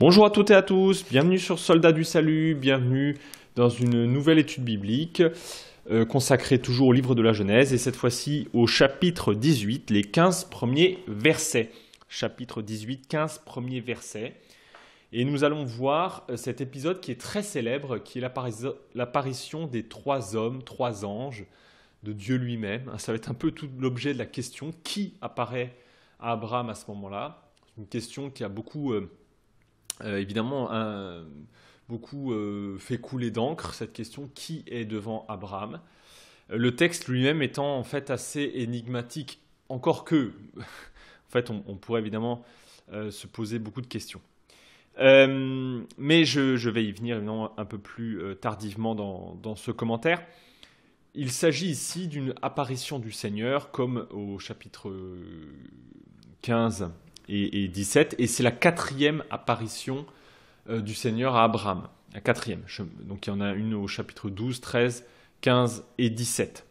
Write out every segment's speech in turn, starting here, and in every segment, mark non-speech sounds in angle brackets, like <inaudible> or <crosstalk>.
Bonjour à toutes et à tous, bienvenue sur Soldats du Salut, bienvenue dans une nouvelle étude biblique euh, consacrée toujours au livre de la Genèse et cette fois-ci au chapitre 18, les 15 premiers versets. Chapitre 18, 15 premiers versets. Et nous allons voir euh, cet épisode qui est très célèbre, qui est l'apparition des trois hommes, trois anges de Dieu lui-même. Ah, ça va être un peu tout l'objet de la question qui apparaît à Abraham à ce moment-là. Une question qui a beaucoup... Euh, euh, évidemment, beaucoup euh, fait couler d'encre cette question qui est devant Abraham euh, Le texte lui-même étant en fait assez énigmatique, encore que, <laughs> en fait, on, pourrait évidemment se poser beaucoup de questions. mais je, vais y venir un peu plus tardivement dans, dans ce commentaire. Il s'agit ici d'une apparition du Seigneur, comme au chapitre 15 et, et 17. Et c'est la quatrième apparition euh, du Seigneur à Abraham. La quatrième. Donc il y en a une au chapitre 12, 13, 15 et 17.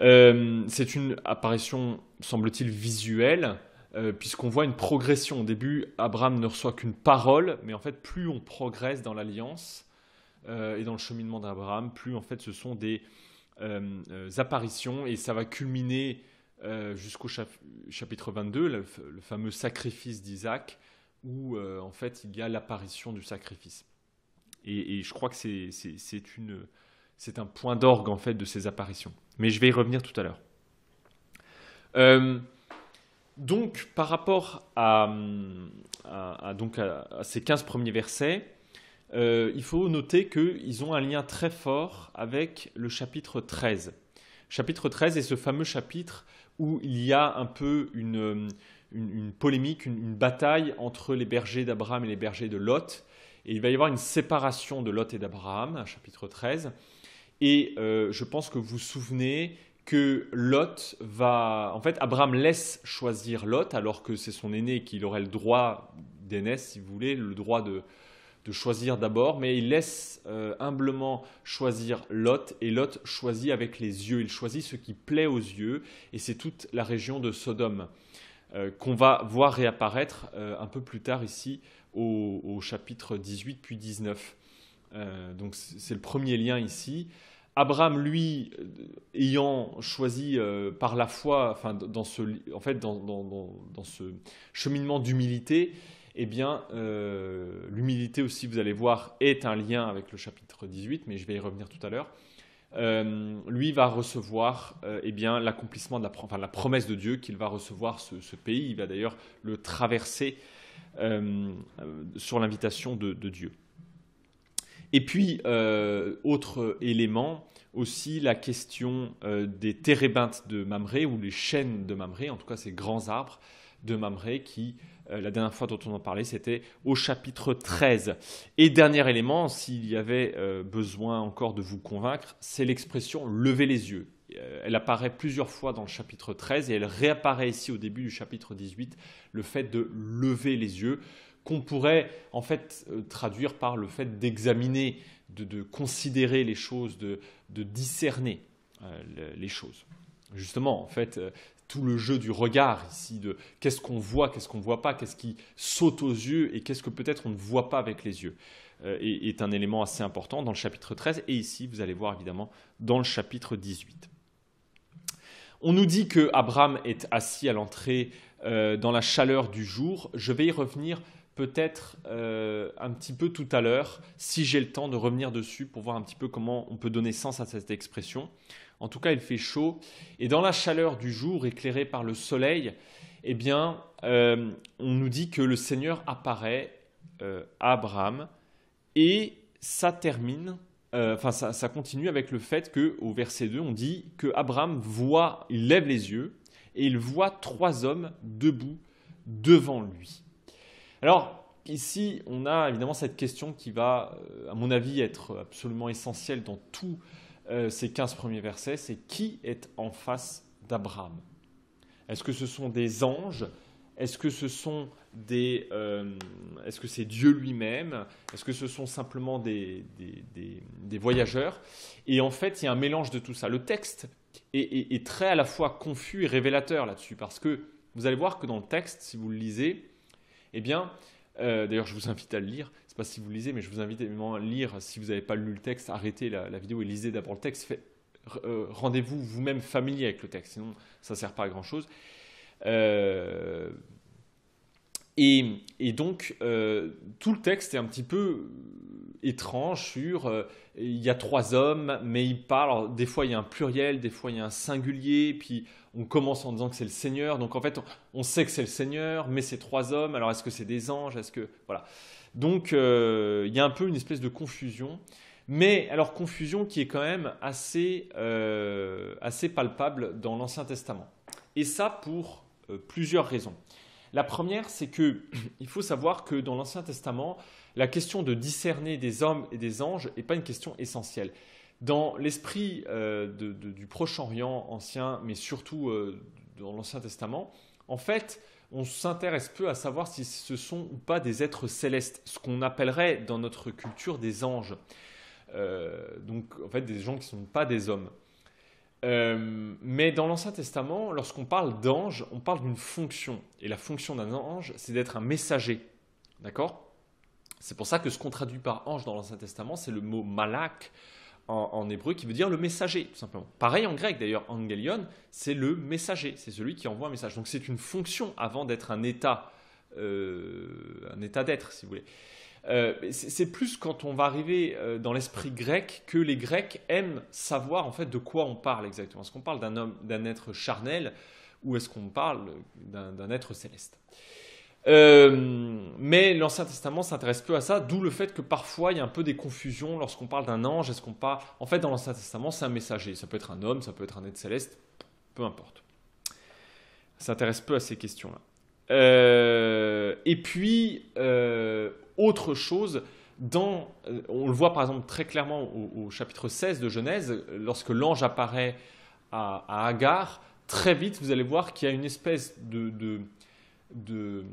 Euh, c'est une apparition, semble-t-il, visuelle, euh, puisqu'on voit une progression. Au début, Abraham ne reçoit qu'une parole, mais en fait, plus on progresse dans l'alliance euh, et dans le cheminement d'Abraham, plus en fait ce sont des apparitions, et ça va culminer euh, jusqu'au chapitre 22, le, le fameux sacrifice d'Isaac, où euh, en fait il y a l'apparition du sacrifice. Et, je crois que c'est un point d'orgue en fait de ces apparitions. Mais je vais y revenir tout à l'heure. Euh, donc par rapport à, donc à, ces 15 premiers versets, il faut noter qu'ils ont un lien très fort avec le chapitre 13. Chapitre 13 est ce fameux chapitre où il y a un peu une, polémique, une, bataille entre les bergers d'Abraham et les bergers de Lot. Et il va y avoir une séparation de Lot et d'Abraham, chapitre 13. Et euh, je pense que vous vous souvenez que Lot va... En fait, Abraham laisse choisir Lot, alors que c'est son aîné qui aurait le droit d'aînesse, si vous voulez, le droit de, de choisir d'abord, mais il laisse euh, humblement choisir Lot, et Lot choisit avec les yeux, il choisit ce qui plaît aux yeux, et c'est toute la région de Sodome euh, qu'on va voir réapparaître euh, un peu plus tard ici au, chapitre 18 puis 19. donc c'est le premier lien ici. Abraham, lui, ayant choisi par la foi, enfin, dans ce, en fait, dans ce cheminement d'humilité, eh bien, euh, l'humilité aussi, vous allez voir, est un lien avec le chapitre 18, mais je vais y revenir tout à l'heure. Euh, lui va recevoir euh, eh bien l'accomplissement de la, promesse de Dieu qu'il va recevoir ce, pays. Il va d'ailleurs le traverser sur l'invitation de, Dieu. Et puis, autre élément, aussi la question des térébintes de Mamré ou les chênes de Mamré, en tout cas ces grands arbres de Mamré qui, euh, la dernière fois dont on en parlait, c'était au chapitre 13. Et dernier élément, s'il y avait euh, besoin encore de vous convaincre, c'est l'expression lever les yeux. Euh, elle apparaît plusieurs fois dans le chapitre 13 et elle réapparaît ici au début du chapitre 18, le fait de lever les yeux qu'on pourrait en fait traduire par le fait d'examiner, de, considérer les choses, de, de discerner les choses. Justement, en fait, tout le jeu du regard ici, de qu'est-ce qu'on voit, qu'est-ce qu'on ne voit pas, qu'est-ce qui saute aux yeux et qu'est-ce que peut-être on ne voit pas avec les yeux, euh, est, un élément assez important dans le chapitre 13 et ici, vous allez voir évidemment, dans le chapitre 18. On nous dit que Abraham est assis à l'entrée euh, dans la chaleur du jour. Je vais y revenir peut-être euh, un petit peu tout à l'heure, si j'ai le temps de revenir dessus pour voir un petit peu comment on peut donner sens à cette expression. En tout cas, il fait chaud. Et dans la chaleur du jour, éclairée par le soleil, eh bien, euh, on nous dit que le Seigneur apparaît euh, à Abraham et ça termine, euh, enfin ça, continue avec le fait que au verset 2, on dit que Abraham voit, il lève les yeux et il voit trois hommes debout devant lui. Alors ici, on a évidemment cette question qui va, à mon avis, être absolument essentielle dans tout euh, ces 15 premiers versets, c'est qui est en face d'Abraham Est-ce que ce sont des anges Est-ce que ce sont des... Euh, est-ce que c'est Dieu lui-même Est-ce que ce sont simplement des, des, des, voyageurs Et en fait, il y a un mélange de tout ça. Le texte est, très à la fois confus et révélateur là-dessus, parce que vous allez voir que dans le texte, si vous le lisez, eh bien, euh, d'ailleurs je vous invite à le lire, pas si vous lisez, mais je vous invite évidemment à lire. Si vous n'avez pas lu le texte, arrêtez la, vidéo et lisez d'abord le texte. Euh, rendez-vous vous-même familier avec le texte, sinon ça ne sert pas à grand-chose. Euh, et, donc, euh, tout le texte est un petit peu étrange sur il y a trois hommes, mais il parle des fois, il y a un pluriel, des fois, il y a un singulier, puis on commence en disant que c'est le Seigneur. Donc, en fait, on, sait que c'est le Seigneur, mais c'est trois hommes. Alors, est-ce que c'est des anges Est-ce que. Voilà. Donc euh, il y a un peu une espèce de confusion. Mais alors confusion qui est quand même assez, euh, palpable dans l'Ancien Testament. Et ça pour euh, plusieurs raisons. La première, c'est que <clears throat> il faut savoir que dans l'Ancien Testament, la question de discerner des hommes et des anges n'est pas une question essentielle. Dans l'esprit du Proche-Orient ancien, mais surtout dans l'Ancien Testament, en fait, on s'intéresse peu à savoir si ce sont ou pas des êtres célestes, ce qu'on appellerait dans notre culture des anges. Euh, donc en fait des gens qui ne sont pas des hommes. Euh, mais dans l'Ancien Testament, lorsqu'on parle d'ange, on parle d'une fonction. Et la fonction d'un ange, c'est d'être un messager. D'accord C'est pour ça que ce qu'on traduit par ange dans l'Ancien Testament, c'est le mot malak, en, hébreu qui veut dire le messager, tout simplement. Pareil en grec d'ailleurs, angelion, c'est le messager, c'est celui qui envoie un message. Donc c'est une fonction avant d'être un état, euh, un état d'être, si vous voulez. Euh, c'est plus quand on va arriver euh, dans l'esprit grec que les Grecs aiment savoir en fait de quoi on parle exactement. Est-ce qu'on parle d'un d'un être charnel, ou est-ce qu'on parle d'un être céleste euh, mais l'Ancien Testament s'intéresse peu à ça, d'où le fait que parfois il y a un peu des confusions lorsqu'on parle d'un ange. Est-ce qu'on parle. En fait, dans l'Ancien Testament, c'est un messager. Ça peut être un homme, ça peut être un être céleste, peu importe. Ça s'intéresse peu à ces questions-là. Euh, et puis, euh, autre chose, dans, on le voit par exemple très clairement au, chapitre 16 de Genèse, lorsque l'ange apparaît à, à, Agar, très vite vous allez voir qu'il y a une espèce de de,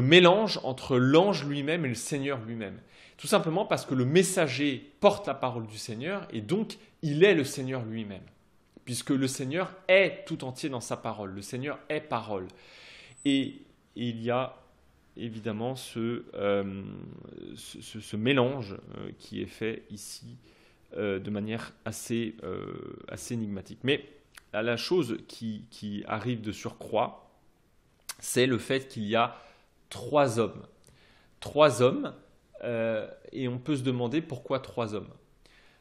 mélange entre l'ange lui-même et le Seigneur lui-même. Tout simplement parce que le messager porte la parole du Seigneur et donc il est le Seigneur lui-même. Puisque le Seigneur est tout entier dans sa parole. Le Seigneur est parole. Et, il y a évidemment ce, euh, ce, mélange euh, qui est fait ici euh, de manière assez, assez énigmatique. Mais la chose qui arrive de surcroît, c'est le fait qu'il y a trois hommes. Trois hommes, euh, et on peut se demander pourquoi trois hommes.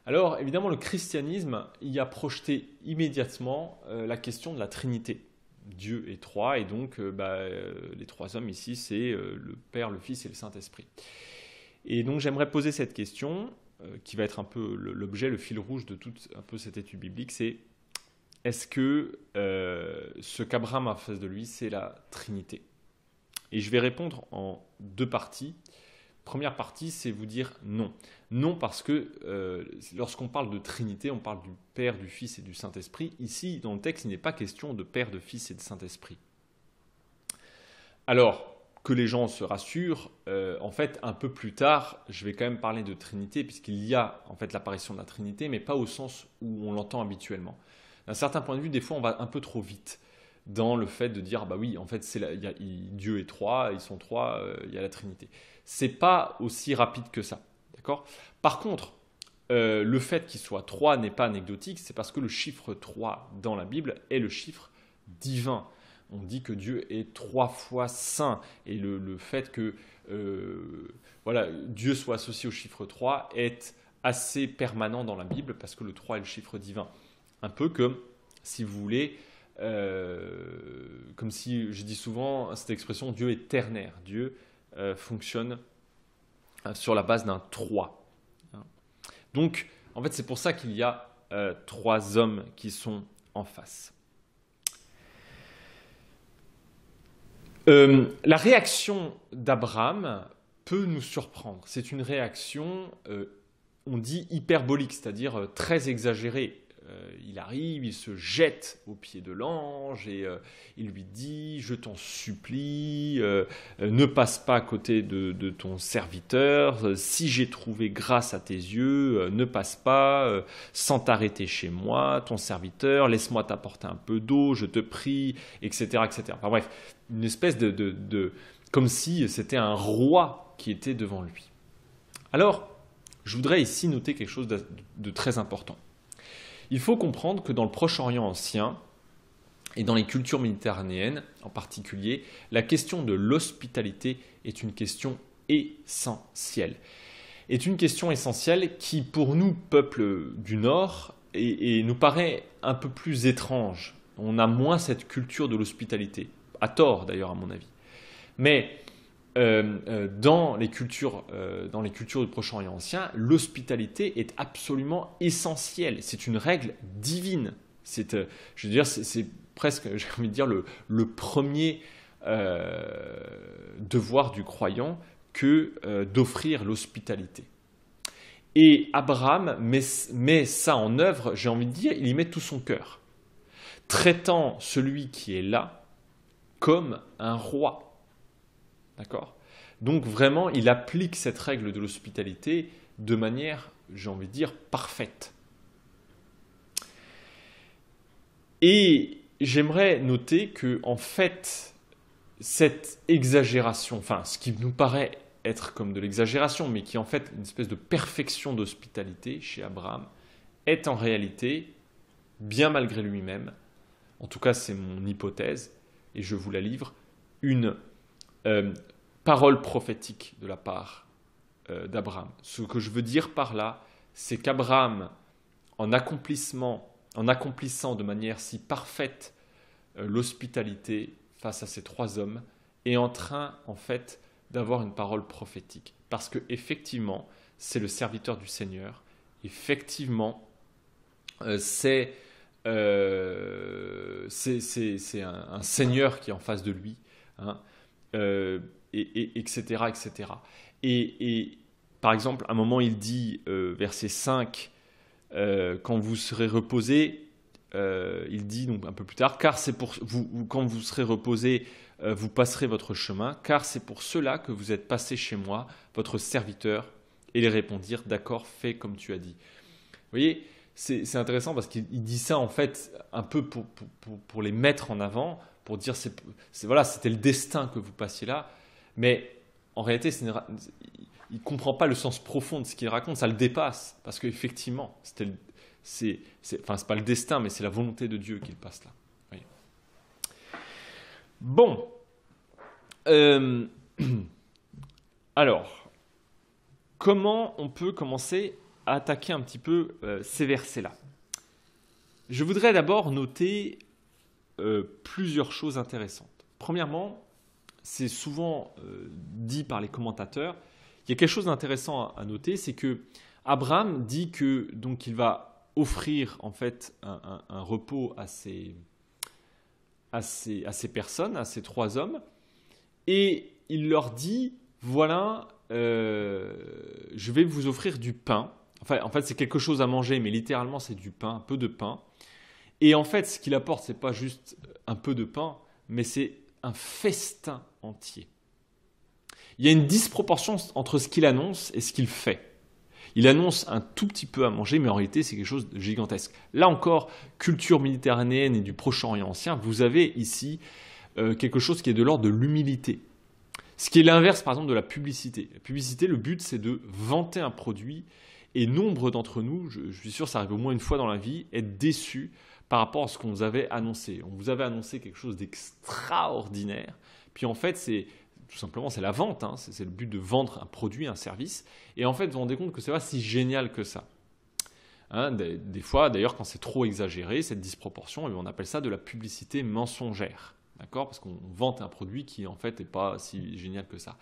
Alors évidemment, le christianisme y a projeté immédiatement euh, la question de la Trinité. Dieu est trois, et donc euh, bah, les trois hommes ici, c'est le Père, le Fils et le Saint-Esprit. Et donc j'aimerais poser cette question, qui va être un peu l'objet, le fil rouge de toute un peu cette étude biblique, c'est est-ce que euh, ce qu'Abraham a face de lui, c'est la Trinité Et je vais répondre en deux parties. Première partie, c'est vous dire non. Non parce que euh, lorsqu'on parle de Trinité, on parle du Père, du Fils et du Saint-Esprit. Ici, dans le texte, il n'est pas question de Père, de Fils et de Saint-Esprit. Alors, que les gens se rassurent, euh, en fait, un peu plus tard, je vais quand même parler de Trinité, puisqu'il y a en fait l'apparition de la Trinité, mais pas au sens où on l'entend habituellement d'un certain point de vue, des fois, on va un peu trop vite dans le fait de dire ah bah oui en fait c'est Dieu est trois ils sont trois euh, il y a la Trinité c'est pas aussi rapide que ça d'accord par contre euh, le fait qu'il soit trois n'est pas anecdotique c'est parce que le chiffre 3 dans la Bible est le chiffre divin on dit que Dieu est trois fois saint et le, fait que euh, voilà Dieu soit associé au chiffre 3 est assez permanent dans la Bible parce que le 3 est le chiffre divin un peu comme, si vous voulez, euh, comme si, je dis souvent cette expression, Dieu est ternaire. Dieu euh, fonctionne euh, sur la base d'un 3. Donc, en fait, c'est pour ça qu'il y a trois hommes qui sont en face. la réaction d'Abraham peut nous surprendre. C'est une réaction, on dit, hyperbolique, c'est-à-dire très exagérée. Euh, il arrive, il se jette aux pieds de l'ange et euh, il lui dit Je t'en supplie, euh, ne passe pas à côté de, ton serviteur. Si j'ai trouvé grâce à tes yeux, ne passe pas sans t'arrêter chez moi, ton serviteur. Laisse-moi t'apporter un peu d'eau, je te prie, etc. etc. Enfin bref, une espèce de, comme si c'était un roi qui était devant lui. Alors, je voudrais ici noter quelque chose de très important. Il faut comprendre que dans le Proche-Orient ancien, et dans les cultures méditerranéennes en particulier, la question de l'hospitalité est une question essentielle. Est une question essentielle qui, pour nous, peuple du Nord, et, nous paraît un peu plus étrange. On a moins cette culture de l'hospitalité, à tort d'ailleurs à mon avis. Mais euh, euh, dans, les cultures, euh, dans les cultures du Proche-Orient ancien, l'hospitalité est absolument essentielle. C'est une règle divine. C'est, je veux dire, c'est, presque, <laughs> j'ai envie de dire, le, premier devoir du croyant que d'offrir l'hospitalité. Et Abraham met ça en œuvre, j'ai envie de dire, il y met tout son cœur, traitant celui qui est là comme un roi D'accord Donc vraiment, il applique cette règle de l'hospitalité de manière, j'ai envie de dire, parfaite. Et j'aimerais noter que, en fait, cette exagération, enfin, ce qui nous paraît être comme de l'exagération, mais qui est en fait une espèce de perfection d'hospitalité chez Abraham, est en réalité, bien malgré lui-même, en tout cas c'est mon hypothèse, et je vous la livre, une euh, parole prophétique de la part euh, d'Abraham. Ce que je veux dire par là, c'est qu'Abraham, en, accomplissement, en accomplissant de manière si parfaite euh, l'hospitalité face à ces trois hommes, est en train, en fait, d'avoir une parole prophétique. Parce que effectivement, c'est le serviteur du Seigneur. Effectivement, c'est un, Seigneur qui est en face de lui. Hein. Euh, et, etc., etc. Et, par exemple, à un moment, il dit, euh, verset 5, euh, quand vous serez reposé, il dit donc un peu plus tard, car c'est pour vous, quand vous serez reposé, vous passerez votre chemin, car c'est pour cela que vous êtes passé chez moi, votre serviteur. Et les répondirent, d'accord, fais comme tu as dit. Vous voyez, c'est intéressant parce qu'il dit ça en fait un peu pour les mettre en avant, pour dire c'est voilà, c'était le destin que vous passiez là. Mais en réalité, il comprend pas le sens profond de ce qu'il raconte, ça le dépasse. Parce qu'effectivement, c'était c'est, enfin, c'est pas le destin, mais c'est la volonté de Dieu qu'il passe là. Bon. Euh, <clears throat> alors, comment on peut commencer à attaquer un petit peu euh, ces versets-là Je voudrais d'abord noter euh, plusieurs choses intéressantes. Premièrement, c'est souvent euh, dit par les commentateurs, il y a quelque chose d'intéressant à, noter, c'est que Abraham dit que donc il va offrir en fait un, repos à ces, à, ces, à ces personnes, à ces trois hommes, et il leur dit voilà, euh, je vais vous offrir du pain. Enfin, en fait, c'est quelque chose à manger, mais littéralement, c'est du pain, un peu de pain. Et en fait, ce qu'il apporte, c'est pas juste un peu de pain, mais c'est un festin entier. Il y a une disproportion entre ce qu'il annonce et ce qu'il fait. Il annonce un tout petit peu à manger, mais en réalité, c'est quelque chose de gigantesque. Là encore, culture méditerranéenne et du Proche-Orient ancien, vous avez ici euh, quelque chose qui est de l'ordre de l'humilité. Ce qui est l'inverse, par exemple, de la publicité. La publicité, le but, c'est de vanter un produit. Et nombre d'entre nous, je, suis sûr, ça arrive au moins une fois dans la vie, être déçus par rapport à ce qu'on vous avait annoncé. On vous avait annoncé quelque chose d'extraordinaire. Puis en fait, c'est tout simplement c'est la vente. Hein. C'est le but de vendre un produit, un service. Et en fait, vous vous rendez compte que ce n'est pas si génial que ça. Hein, des, fois, d'ailleurs, quand c'est trop exagéré, cette disproportion, eh on appelle ça de la publicité mensongère. D'accord Parce qu'on vante un produit qui, en fait, n'est pas si génial que ça.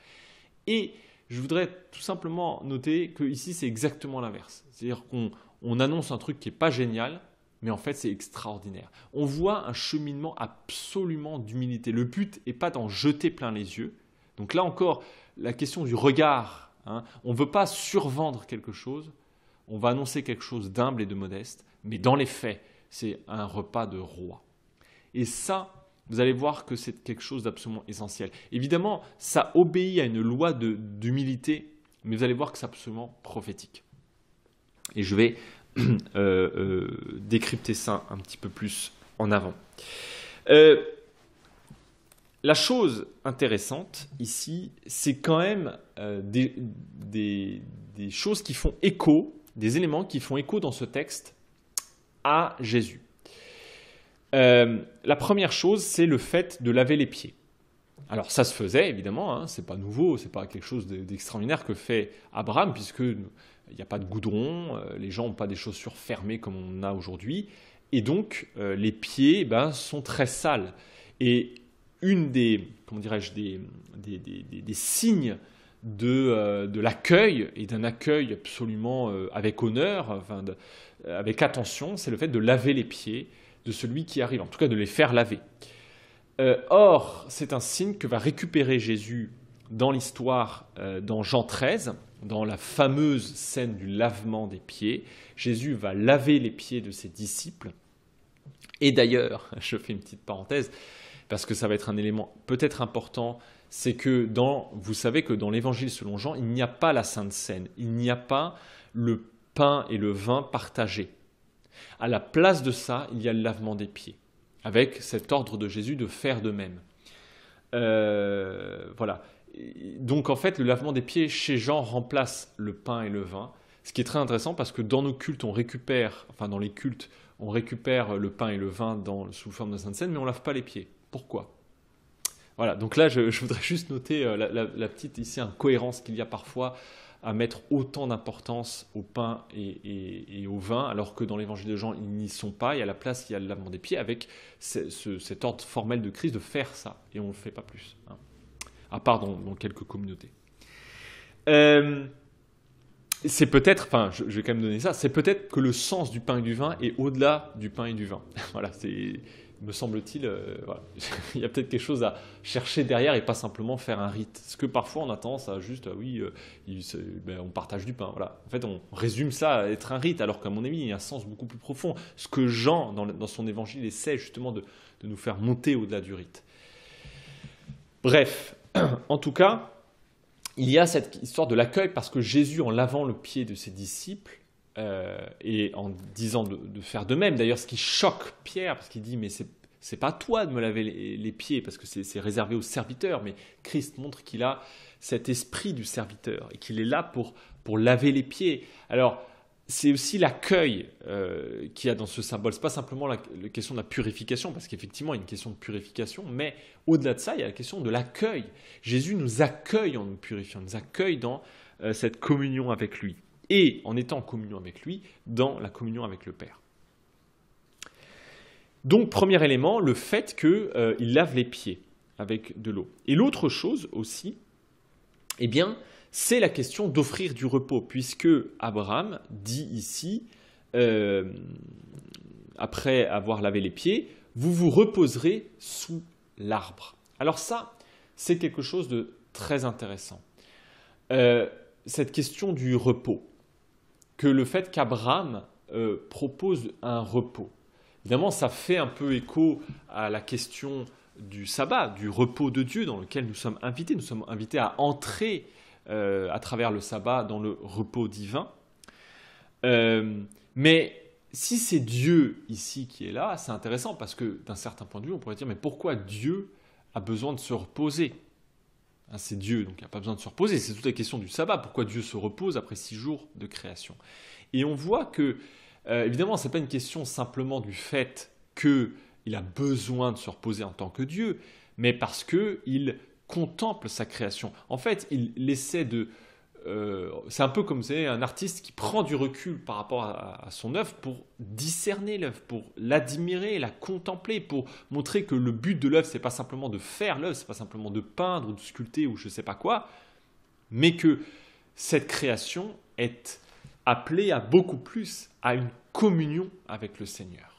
Et je voudrais tout simplement noter que c'est exactement l'inverse. C'est-à-dire qu'on annonce un truc qui n'est pas génial, mais en fait c'est extraordinaire. On voit un cheminement absolument d'humilité. Le but n'est pas d'en jeter plein les yeux. Donc là encore, la question du regard, hein. on ne veut pas survendre quelque chose, on va annoncer quelque chose d'humble et de modeste, mais dans les faits, c'est un repas de roi. Et ça, vous allez voir que c'est quelque chose d'absolument essentiel. Évidemment, ça obéit à une loi d'humilité, mais vous allez voir que c'est absolument prophétique. Et je vais <clears throat> Euh, euh, décrypter ça un petit peu plus en avant. Euh, la chose intéressante ici, c'est quand même des, choses qui font écho, des éléments qui font écho dans ce texte à Jésus. la première chose, c'est le fait de laver les pieds. Alors ça se faisait évidemment, hein, c'est pas nouveau, c'est pas quelque chose d'extraordinaire que fait Abraham, puisque il n'y a pas de goudron, euh, les gens n'ont pas des chaussures fermées comme on a aujourd'hui, et donc euh, les pieds eh ben, sont très sales. Et une des, dirais-je, des, signes euh, de, l'accueil et d'un accueil absolument avec honneur, avec attention, c'est le fait de laver les pieds de celui qui arrive, en tout cas de les faire laver. or, c'est un signe que va récupérer Jésus dans l'histoire dans Jean 13, dans la fameuse scène du lavement des pieds, Jésus va laver les pieds de ses disciples. Et d'ailleurs, <laughs> je fais une petite parenthèse, parce que ça va être un élément peut-être important, c'est que dans, vous savez que dans l'évangile selon Jean, il n'y a pas la Sainte scène, il n'y a pas le pain et le vin partagés. À la place de ça, il y a le lavement des pieds, avec cet ordre de Jésus de faire de même. Euh, voilà donc en fait, le lavement des pieds chez Jean remplace le pain et le vin, ce qui est très intéressant parce que dans nos cultes, on récupère, enfin dans les cultes, on récupère le pain et le vin sous forme de Sainte Seine, mais on ne lave pas les pieds. Pourquoi Voilà, donc là, je, voudrais juste noter euh, la, petite ici incohérence qu'il y a parfois à mettre autant d'importance au pain et, au vin, alors que dans l'évangile de Jean, ils n'y sont pas, et à la place, il y a le lavement des pieds avec ce, cet ordre formel de crise de faire ça, et on ne le fait pas plus. Hein à ah, part dans, quelques communautés. Euh, c'est peut-être, enfin, je, vais quand même donner ça, c'est peut-être que le sens du pain et du vin est au-delà du pain et du vin. <laughs> voilà, c'est, me semble-t-il, euh, <laughs> il y a peut-être quelque chose à chercher derrière et pas simplement faire un rite. Ce que parfois on a tendance à juste, ah oui, euh, ben, on partage du pain. Voilà. En fait, on résume ça à être un rite, alors qu'à mon avis, il y a un sens beaucoup plus profond. Ce que Jean, dans, son évangile, essaie justement de nous faire monter au-delà du rite. Bref, <clears throat> en tout cas, il y a cette histoire de l'accueil parce que Jésus, en lavant le pied de ses disciples euh, et en disant de, faire de même, d'ailleurs, ce qui choque Pierre, parce qu'il dit Mais c'est pas toi de me laver les, pieds, parce que c'est réservé aux serviteurs, mais Christ montre qu'il a cet esprit du serviteur et qu'il est là pour, pour laver les pieds. Alors, c'est aussi l'accueil euh, qu'il y a dans ce symbole. n'est pas simplement la, question de la purification, parce qu'effectivement, il y a une question de purification, mais au-delà de ça, il y a la question de l'accueil. Jésus nous accueille en nous purifiant, nous accueille dans euh, cette communion avec lui, et en étant en communion avec lui, dans la communion avec le Père. Donc, premier élément, le fait qu'il euh, lave les pieds avec de l'eau. Et l'autre chose aussi, eh bien, c'est la question d'offrir du repos, puisque Abraham dit ici, euh, après avoir lavé les pieds, vous vous reposerez sous l'arbre. Alors ça, c'est quelque chose de très intéressant. Euh, cette question du repos, que le fait qu'Abraham euh, propose un repos, évidemment, ça fait un peu écho à la question du sabbat, du repos de Dieu dans lequel nous sommes invités. Nous sommes invités à entrer euh, à travers le sabbat dans le repos divin. Euh, mais si c'est Dieu ici qui est là, c'est intéressant parce que d'un certain point de vue, on pourrait dire mais pourquoi Dieu a besoin de se reposer hein, C'est Dieu, donc il n'y a pas besoin de se reposer. C'est toute la question du sabbat. Pourquoi Dieu se repose après six jours de création Et on voit que, euh, évidemment, ce n'est pas une question simplement du fait qu'il a besoin de se reposer en tant que Dieu, mais parce qu'il contemple sa création. En fait, il essaie de... Euh, c'est un peu comme c'est un artiste qui prend du recul par rapport à, son œuvre pour discerner l'œuvre, pour l'admirer, la contempler, pour montrer que le but de l'œuvre, c'est pas simplement de faire l'œuvre, c'est pas simplement de peindre ou de sculpter ou je sais pas quoi, mais que cette création est appelée à beaucoup plus, à une communion avec le Seigneur.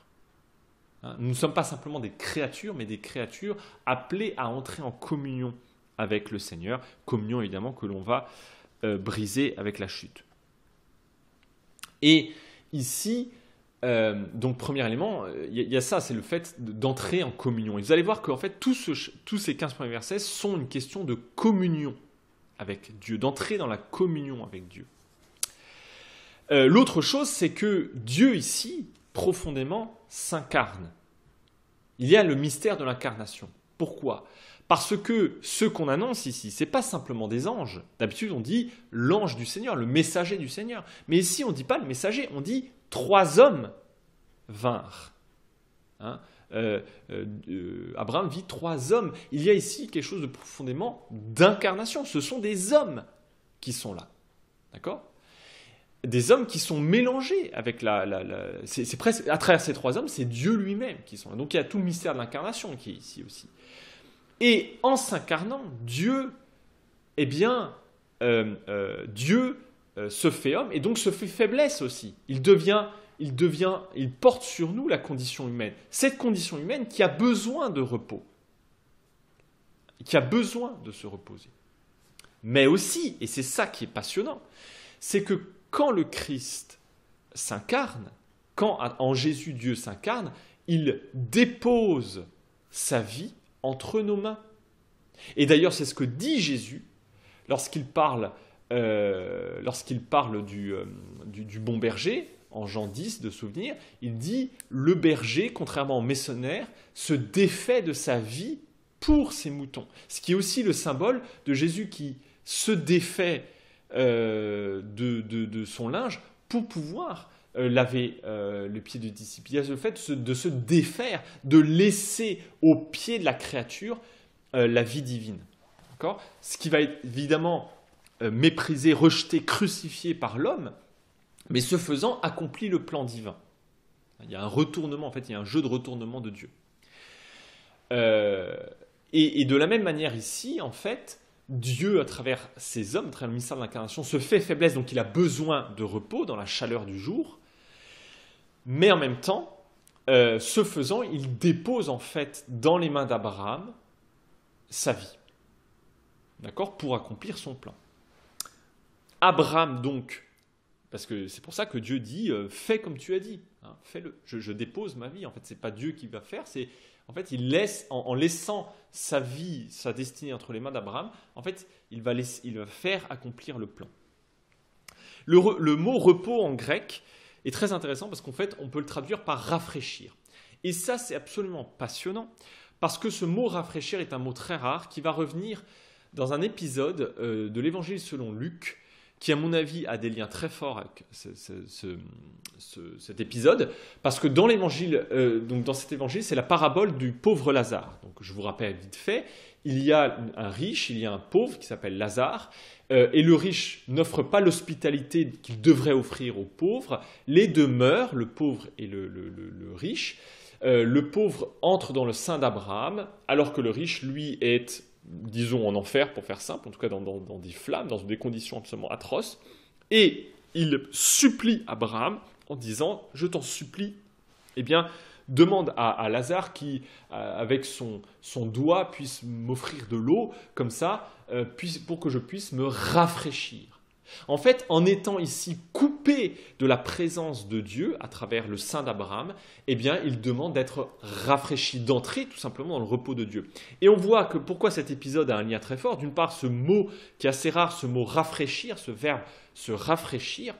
Hein, nous ne sommes pas simplement des créatures, mais des créatures appelées à entrer en communion avec le Seigneur, communion évidemment que l'on va euh, briser avec la chute. Et ici, euh, donc premier élément, il y, a ça, c'est le fait d'entrer en communion. Et vous allez voir qu'en fait, tous ces 15 premiers versets sont une question de communion avec Dieu, d'entrer dans la communion avec Dieu. Euh, l'autre chose, c'est que Dieu ici, profondément s'incarne. Il y a le mystère de l'incarnation. Pourquoi Parce que ce qu'on annonce ici, ce n'est pas simplement des anges. D'habitude, on dit l'ange du Seigneur, le messager du Seigneur. Mais ici, on ne dit pas le messager, on dit trois hommes vinrent. Hein euh, euh, Abraham vit trois hommes. Il y a ici quelque chose de profondément d'incarnation. Ce sont des hommes qui sont là. D'accord des hommes qui sont mélangés avec la. c'est presque à travers ces trois hommes, c'est Dieu lui-même qui sont là. Donc il y a tout le mystère de l'incarnation qui est ici aussi. Et en s'incarnant, Dieu, eh bien, euh, euh, Dieu euh, se fait homme et donc se fait faiblesse aussi. Il devient, il devient, il porte sur nous la condition humaine. Cette condition humaine qui a besoin de repos, qui a besoin de se reposer. Mais aussi, et c'est ça qui est passionnant, c'est que quand le Christ s'incarne, quand en Jésus Dieu s'incarne, il dépose sa vie entre nos mains. Et d'ailleurs, c'est ce que dit Jésus lorsqu'il parle, euh, lorsqu'il parle euh, du, du, bon berger, en Jean 10 de souvenir, il dit le berger, contrairement au messonnaire, se défait de sa vie pour ses moutons. Ce qui est aussi le symbole de Jésus qui se défait euh, de, son linge pour pouvoir euh, laver euh, le pied de disciple. Il y a le fait de se, défaire, de laisser au pied de la créature la vie divine. Ce qui va être évidemment méprisé, rejeté, crucifié par l'homme, mais ce faisant accomplit le plan divin. Il y a un retournement, en fait, il y a un jeu de retournement de Dieu. et, de la même manière ici, en fait, Dieu, à travers ses hommes, à travers le ministère de l'incarnation, se fait faiblesse, donc il a besoin de repos dans la chaleur du jour. Mais en même temps, euh, ce faisant, il dépose en fait dans les mains d'Abraham sa vie, d'accord, pour accomplir son plan. Abraham donc, parce que c'est pour ça que Dieu dit, euh, fais comme tu as dit, hein, fais-le. Je, dépose ma vie. En fait, ce n'est pas Dieu qui va faire, c'est en fait, il laisse, en, laissant sa vie, sa destinée entre les mains d'Abraham, en fait, il va, faire accomplir le plan. le, mot repos en grec est très intéressant parce qu'en fait, on peut le traduire par rafraîchir. Et ça, c'est absolument passionnant parce que ce mot rafraîchir est un mot très rare qui va revenir dans un épisode euh, de l'Évangile selon Luc qui, à mon avis, a des liens très forts avec cet épisode, parce que dans l'évangile, euh, donc dans cet évangile, c'est la parabole du pauvre Lazare. Donc, je vous rappelle vite fait, il y a un riche, il y a un pauvre qui s'appelle Lazare, euh, et le riche n'offre pas l'hospitalité qu'il devrait offrir au pauvre. Les deux meurent, le pauvre et le, riche. Euh, le pauvre entre dans le sein d'Abraham, alors que le riche, lui, est disons en enfer pour faire simple, en tout cas dans, dans, des flammes, dans des conditions absolument atroces, et il supplie Abraham en disant, je t'en supplie, eh bien, demande à, Lazare qui, euh, avec son, doigt, puisse m'offrir de l'eau, comme ça, euh, pour que je puisse me rafraîchir. En fait, en étant ici coupé de la présence de Dieu à travers le sein d'Abraham, eh bien, il demande d'être rafraîchi, d'entrer tout simplement dans le repos de Dieu. Et on voit que pourquoi cet épisode a un lien très fort. D'une part, ce mot qui est assez rare, ce mot rafraîchir, ce verbe se rafraîchir.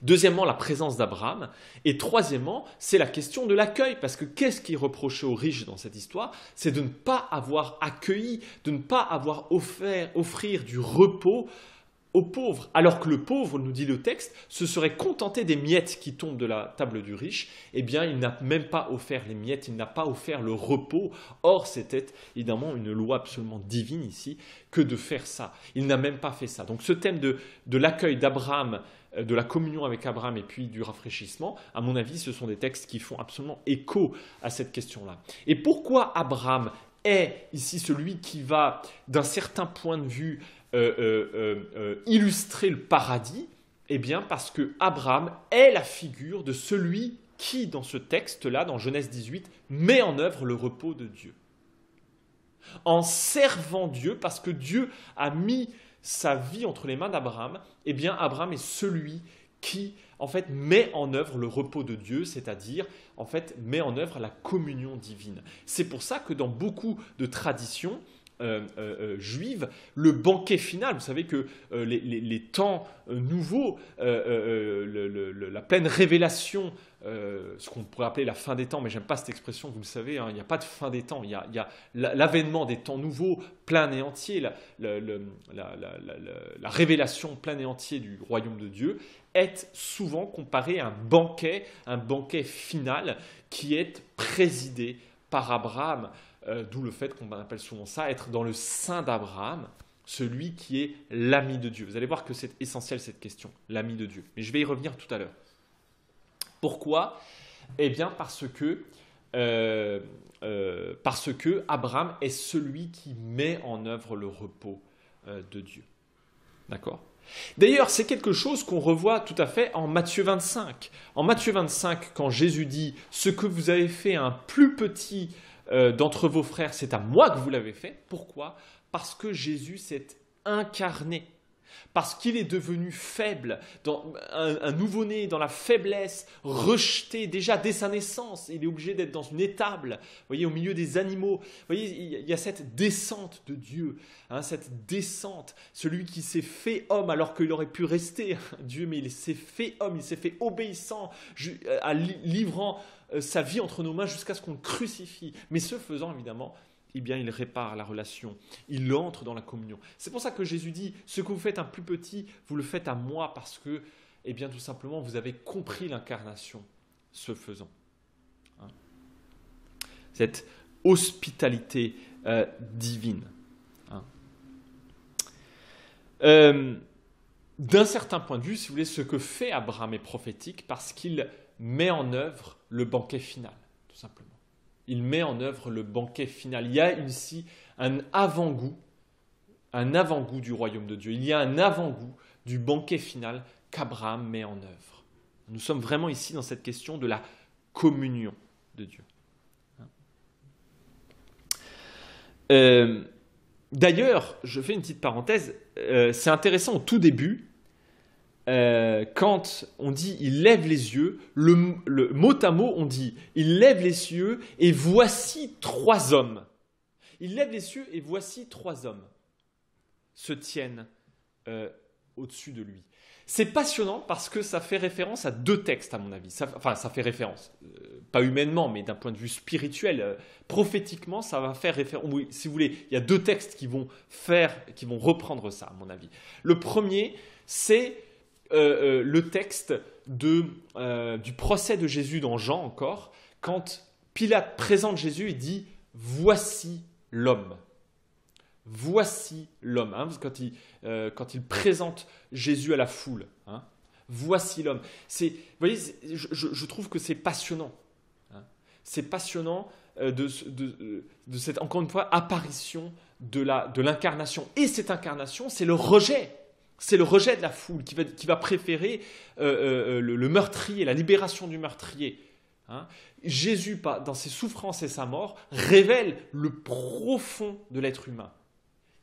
Deuxièmement, la présence d'Abraham. Et troisièmement, c'est la question de l'accueil. Parce que qu'est-ce qui est reproché aux riches dans cette histoire C'est de ne pas avoir accueilli, de ne pas avoir offert, offrir du repos aux pauvres, alors que le pauvre, nous dit le texte, se serait contenté des miettes qui tombent de la table du riche, eh bien il n'a même pas offert les miettes, il n'a pas offert le repos. Or, c'était évidemment une loi absolument divine ici que de faire ça. Il n'a même pas fait ça. Donc ce thème de, de l'accueil d'Abraham, euh, de la communion avec Abraham et puis du rafraîchissement, à mon avis, ce sont des textes qui font absolument écho à cette question-là. Et pourquoi Abraham est ici celui qui va, d'un certain point de vue, euh, euh, euh, illustrer le paradis Eh bien, parce que Abraham est la figure de celui qui, dans ce texte-là, dans Genèse 18, met en œuvre le repos de Dieu. En servant Dieu, parce que Dieu a mis sa vie entre les mains d'Abraham, eh bien Abraham est celui qui, en fait, met en œuvre le repos de Dieu, c'est-à-dire, en fait, met en œuvre la communion divine. C'est pour ça que dans beaucoup de traditions, euh, euh, euh, juive, le banquet final. Vous savez que les, temps nouveaux, la pleine révélation, ce qu'on pourrait appeler la fin des temps, mais j'aime pas cette expression, vous le savez, hein, il n'y a pas de fin des temps, il y a, l'avènement des temps nouveaux plein et entier, la, révélation plein et entier du royaume de Dieu est souvent comparé à un banquet, un banquet final qui est présidé par Abraham. Euh, d'où le fait qu'on appelle souvent ça être dans le sein d'Abraham, celui qui est l'ami de Dieu. Vous allez voir que c'est essentiel cette question, l'ami de Dieu. Mais je vais y revenir tout à l'heure. Pourquoi Eh bien parce que euh, euh, parce que Abraham est celui qui met en œuvre le repos de Dieu. D'accord D'ailleurs, c'est quelque chose qu'on revoit tout à fait en Matthieu 25. En Matthieu 25, quand Jésus dit Ce que vous avez fait à un plus petit euh, d'entre vos frères, c'est à moi que vous l'avez fait. Pourquoi Parce que Jésus s'est incarné parce qu'il est devenu faible, dans, un, nouveau-né dans la faiblesse, rejeté déjà dès sa naissance. Il est obligé d'être dans une étable, voyez, au milieu des animaux. voyez, il y a cette descente de Dieu, hein, cette descente, celui qui s'est fait homme alors qu'il aurait pu rester hein, Dieu, mais il s'est fait homme, il s'est fait obéissant, euh, livrant euh, sa vie entre nos mains jusqu'à ce qu'on le crucifie. Mais ce faisant, évidemment, eh bien, il répare la relation, il entre dans la communion. C'est pour ça que Jésus dit, ce que vous faites à un plus petit, vous le faites à moi parce que, eh bien, tout simplement, vous avez compris l'incarnation, ce faisant. Hein. Cette hospitalité euh, divine. Hein. Euh, d'un certain point de vue, si vous voulez, ce que fait Abraham est prophétique parce qu'il met en œuvre le banquet final, tout simplement il met en œuvre le banquet final. Il y a ici un avant-goût, un avant-goût du royaume de Dieu. Il y a un avant-goût du banquet final qu'Abraham met en œuvre. Nous sommes vraiment ici dans cette question de la communion de Dieu. Euh, d'ailleurs, je fais une petite parenthèse, euh, c'est intéressant au tout début, euh, quand on dit il lève les yeux, le, mot à mot on dit il lève les yeux et voici trois hommes. Il lève les yeux et voici trois hommes se tiennent euh, au-dessus de lui. C'est passionnant parce que ça fait référence à deux textes à mon avis. Ça, enfin, ça fait référence, euh, pas humainement, mais d'un point de vue spirituel, prophétiquement, ça va faire référence. Oui, si vous voulez, il y a deux textes qui vont faire, qui vont reprendre ça à mon avis. Le premier, c'est euh, euh, le texte euh, du procès de Jésus dans Jean encore, quand Pilate présente Jésus et dit Voici l'homme. Voici l'homme. Hein, quand, il, présente Jésus à la foule. Hein. voici l'homme. C'est, voyez, je, trouve que c'est passionnant. Hein. c'est passionnant de, de, de, cette, encore une fois, apparition de, la, de l'incarnation. Et cette incarnation, c'est le rejet c'est le rejet de la foule qui va, qui va préférer euh, euh, le, meurtrier meurtrier, la libération du meurtrier. Hein. Jésus, dans ses souffrances et sa mort, révèle le profond de l'être humain,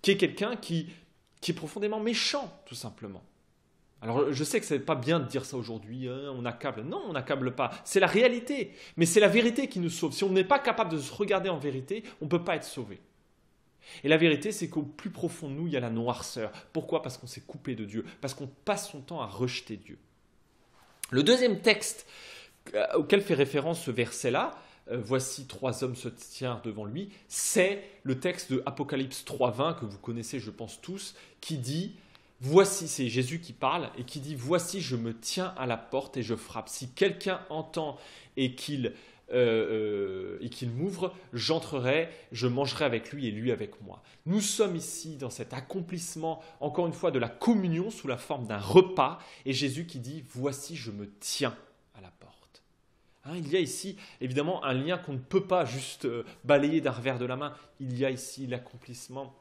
qui est quelqu'un qui, qui est profondément méchant, tout simplement. Alors je sais que ce n'est pas bien de dire ça aujourd'hui, hein, on accable. Non, on n'accable pas. C'est la réalité, mais c'est la vérité qui nous sauve. Si on n'est pas capable de se regarder en vérité, on ne peut pas être sauvé. Et la vérité, c'est qu'au plus profond de nous, il y a la noirceur. Pourquoi Parce qu'on s'est coupé de Dieu, parce qu'on passe son temps à rejeter Dieu. Le deuxième texte euh, auquel fait référence ce verset-là, euh, voici trois hommes se tiennent devant lui, c'est le texte de Apocalypse 3.20 que vous connaissez, je pense tous, qui dit, voici, c'est Jésus qui parle, et qui dit, voici, je me tiens à la porte et je frappe. Si quelqu'un entend et qu'il euh, euh, et qu'il m'ouvre, j'entrerai, je mangerai avec lui et lui avec moi. Nous sommes ici dans cet accomplissement, encore une fois, de la communion sous la forme d'un repas, et Jésus qui dit, voici, je me tiens à la porte. Hein, il y a ici, évidemment, un lien qu'on ne peut pas juste euh, balayer d'un revers de la main. Il y a ici l'accomplissement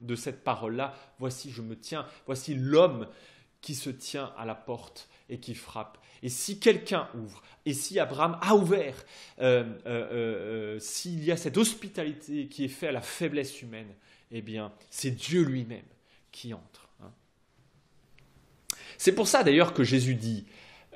de cette parole-là. Voici, je me tiens, voici l'homme qui se tient à la porte et qui frappe. Et si quelqu'un ouvre, et si Abraham a ouvert, euh, euh, euh, s'il y a cette hospitalité qui est faite à la faiblesse humaine, eh bien, c'est Dieu lui-même qui entre. Hein. C'est pour ça d'ailleurs que Jésus dit